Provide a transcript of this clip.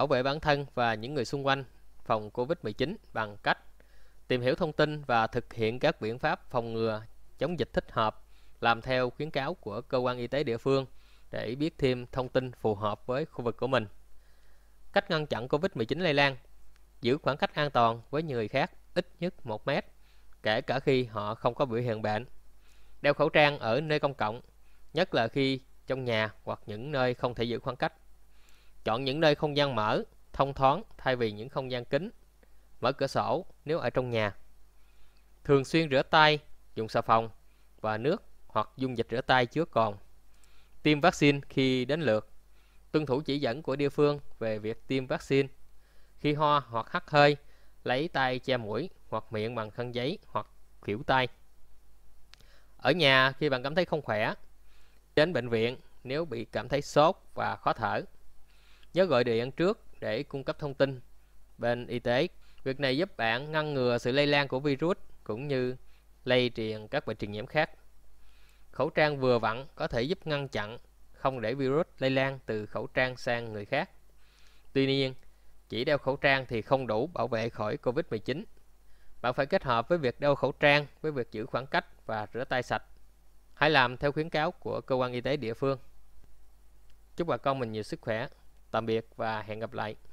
bảo vệ bản thân và những người xung quanh phòng COVID-19 bằng cách tìm hiểu thông tin và thực hiện các biện pháp phòng ngừa chống dịch thích hợp làm theo khuyến cáo của cơ quan y tế địa phương để biết thêm thông tin phù hợp với khu vực của mình. Cách ngăn chặn COVID-19 lây lan Giữ khoảng cách an toàn với người khác ít nhất 1 mét, kể cả khi họ không có biểu hiện bệnh. Đeo khẩu trang ở nơi công cộng, nhất là khi trong nhà hoặc những nơi không thể giữ khoảng cách Chọn những nơi không gian mở, thông thoáng thay vì những không gian kín. Mở cửa sổ nếu ở trong nhà. Thường xuyên rửa tay, dùng xà phòng và nước hoặc dung dịch rửa tay chứa còn. Tiêm vaccine khi đến lượt. Tuân thủ chỉ dẫn của địa phương về việc tiêm vaccine. Khi ho hoặc hắt hơi, lấy tay che mũi hoặc miệng bằng khăn giấy hoặc khỉu tay. Ở nhà khi bạn cảm thấy không khỏe, đến bệnh viện nếu bị cảm thấy sốt và khó thở nhớ gọi điện trước để cung cấp thông tin bên y tế. Việc này giúp bạn ngăn ngừa sự lây lan của virus cũng như lây truyền các bệnh truyền nhiễm khác. Khẩu trang vừa vặn có thể giúp ngăn chặn không để virus lây lan từ khẩu trang sang người khác. Tuy nhiên, chỉ đeo khẩu trang thì không đủ bảo vệ khỏi Covid-19. Bạn phải kết hợp với việc đeo khẩu trang với việc giữ khoảng cách và rửa tay sạch. Hãy làm theo khuyến cáo của cơ quan y tế địa phương. Chúc bà con mình nhiều sức khỏe tạm biệt và hẹn gặp lại